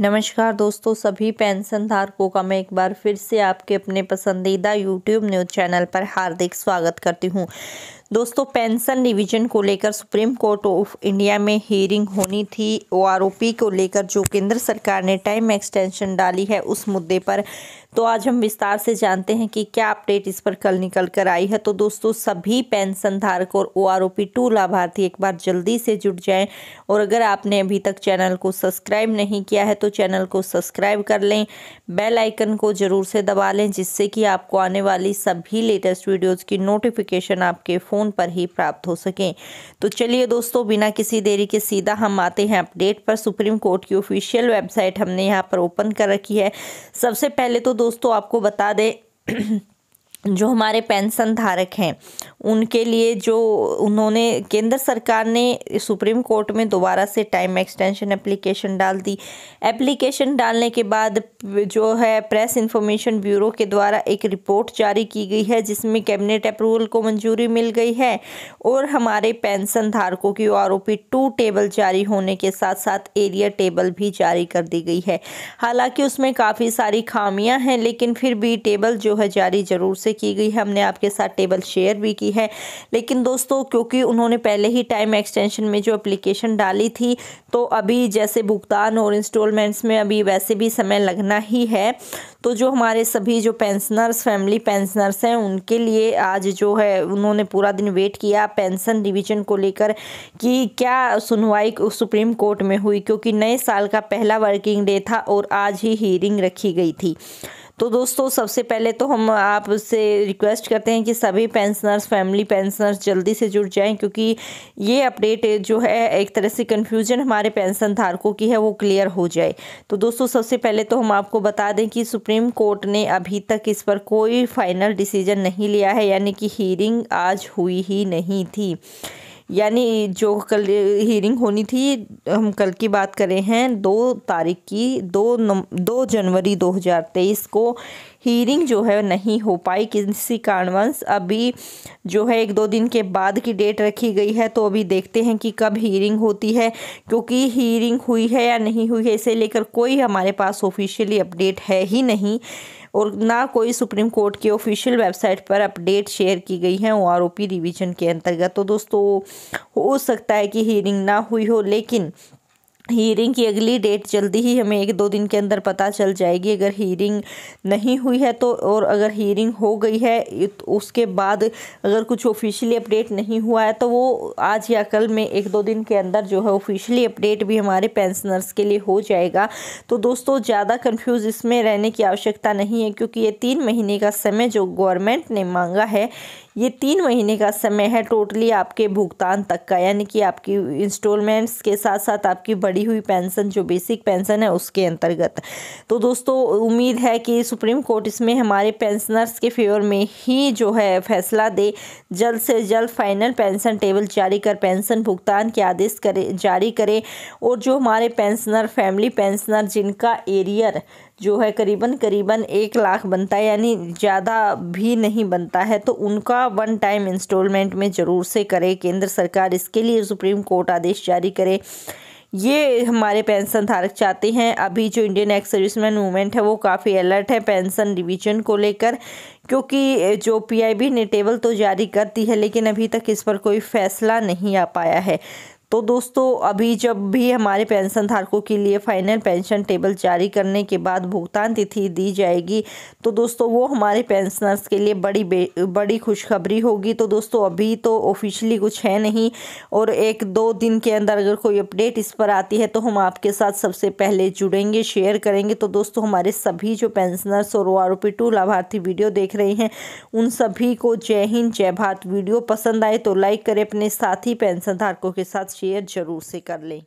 नमस्कार दोस्तों सभी पेंशन धारकों का मैं एक बार फिर से आपके अपने पसंदीदा यूट्यूब न्यूज़ चैनल पर हार्दिक स्वागत करती हूं दोस्तों पेंशन रिविजन को लेकर सुप्रीम कोर्ट ऑफ इंडिया में हीयरिंग होनी थी ओ को लेकर जो केंद्र सरकार ने टाइम एक्सटेंशन डाली है उस मुद्दे पर तो आज हम विस्तार से जानते हैं कि क्या अपडेट इस पर कल निकल कर आई है तो दोस्तों सभी पेंशन धारक और O R O P two लाभार्थी एक बार जल्दी से जुट जाएं और अगर आपने अभी तक चैनल को सब्सक्राइब नहीं किया है तो तो चैनल को सब्सक्राइब कर लें बेल आइकन को ज़रूर से दबा लें जिससे कि आपको आने वाली सभी लेटेस्ट वीडियोस की नोटिफिकेशन आपके फ़ोन पर ही प्राप्त हो सकें तो चलिए दोस्तों बिना किसी देरी के सीधा हम आते हैं अपडेट पर सुप्रीम कोर्ट की ऑफिशियल वेबसाइट हमने यहाँ पर ओपन कर रखी है सबसे पहले तो दोस्तों आपको बता दें जो हमारे पेंशन धारक हैं उनके लिए जो उन्होंने केंद्र सरकार ने सुप्रीम कोर्ट में दोबारा से टाइम एक्सटेंशन एप्लीकेशन डाल दी एप्लीकेशन डालने के बाद जो है प्रेस इंफॉर्मेशन ब्यूरो के द्वारा एक रिपोर्ट जारी की गई है जिसमें कैबिनेट अप्रूवल को मंजूरी मिल गई है और हमारे पेंशन धारकों की आर टू टेबल जारी होने के साथ साथ एरिया टेबल भी जारी कर दी गई है हालाँकि उसमें काफ़ी सारी खामियाँ हैं लेकिन फिर भी टेबल जो है जारी जरूर से की गई है हमने आपके साथ टेबल शेयर भी की है लेकिन दोस्तों क्योंकि उन्होंने पहले ही टाइम एक्सटेंशन में जो अप्लीकेशन डाली थी तो अभी जैसे भुगतान और इंस्टॉलमेंट्स में अभी वैसे भी समय लगना ही है तो जो हमारे सभी जो पेंशनर्स फैमिली पेंशनर्स हैं उनके लिए आज जो है उन्होंने पूरा दिन वेट किया पेंशन रिविजन को लेकर कि क्या सुनवाई सुप्रीम कोर्ट में हुई क्योंकि नए साल का पहला वर्किंग डे था और आज ही हियरिंग रखी गई थी तो दोस्तों सबसे पहले तो हम आपसे रिक्वेस्ट करते हैं कि सभी पेंशनर्स फैमिली पेंशनर्स जल्दी से जुड़ जाएं क्योंकि ये अपडेट जो है एक तरह से कन्फ्यूजन हमारे पेंशन धारकों की है वो क्लियर हो जाए तो दोस्तों सबसे पहले तो हम आपको बता दें कि सुप्रीम कोर्ट ने अभी तक इस पर कोई फाइनल डिसीजन नहीं लिया है यानी कि हियरिंग आज हुई ही नहीं थी यानी जो कल हियरिंग होनी थी हम कल की बात करें हैं दो तारीख की दो नम, दो जनवरी 2023 को हियरिंग जो है नहीं हो पाई किसी कारणवंश अभी जो है एक दो दिन के बाद की डेट रखी गई है तो अभी देखते हैं कि कब हीरिंग होती है क्योंकि हीरिंग हुई है या नहीं हुई है इसे लेकर कोई हमारे पास ऑफिशियली अपडेट है ही नहीं और ना कोई सुप्रीम कोर्ट की ऑफिशियल वेबसाइट पर अपडेट शेयर की गई है ओ आर रिवीजन के अंतर्गत तो दोस्तों हो सकता है कि हियरिंग ना हुई हो लेकिन हीरिंग की अगली डेट जल्दी ही हमें एक दो दिन के अंदर पता चल जाएगी अगर हीरिंग नहीं हुई है तो और अगर हीरिंग हो गई है तो उसके बाद अगर कुछ ऑफिशियली अपडेट नहीं हुआ है तो वो आज या कल में एक दो दिन के अंदर जो है ऑफिशियली अपडेट भी हमारे पेंशनर्स के लिए हो जाएगा तो दोस्तों ज़्यादा कन्फ्यूज़ इसमें रहने की आवश्यकता नहीं है क्योंकि ये तीन महीने का समय जो गवर्नमेंट ने मांगा है ये तीन महीने का समय है टोटली आपके भुगतान तक का यानी कि आपकी इंस्टॉलमेंट्स के साथ साथ आपकी बढ़ी हुई पेंशन जो बेसिक पेंशन है उसके अंतर्गत तो दोस्तों उम्मीद है कि सुप्रीम कोर्ट इसमें हमारे पेंशनर्स के फेवर में ही जो है फैसला दे जल्द से जल्द फाइनल पेंशन टेबल जारी कर पेंशन भुगतान के आदेश करे जारी करें और जो हमारे पेंशनर फैमिली पेंशनर जिनका एरियर जो है करीबन करीबन एक लाख बनता है यानी ज़्यादा भी नहीं बनता है तो उनका वन टाइम इंस्टॉलमेंट में ज़रूर से करे केंद्र सरकार इसके लिए सुप्रीम कोर्ट आदेश जारी करे ये हमारे पेंशन धारक चाहते हैं अभी जो इंडियन एक्स सर्विसमैन मूवमेंट है वो काफ़ी अलर्ट है पेंशन रिविजन को लेकर क्योंकि जो पीआईबी ने टेबल तो जारी कर दी है लेकिन अभी तक इस पर कोई फैसला नहीं आ पाया है तो दोस्तों अभी जब भी हमारे पेंशन धारकों के लिए फाइनल पेंशन टेबल जारी करने के बाद भुगतान तिथि दी जाएगी तो दोस्तों वो हमारे पेंशनर्स के लिए बड़ी बड़ी खुशखबरी होगी तो दोस्तों अभी तो ऑफिशियली कुछ है नहीं और एक दो दिन के अंदर अगर कोई अपडेट इस पर आती है तो हम आपके साथ सबसे पहले जुड़ेंगे शेयर करेंगे तो दोस्तों हमारे सभी जो पेंशनर्स और ओ आर टू लाभार्थी वीडियो देख रहे हैं उन सभी को जय हिंद जय भारत वीडियो पसंद आए तो लाइक करें अपने साथी पेंशन धारकों के साथ शेयर ज़रूर से कर लें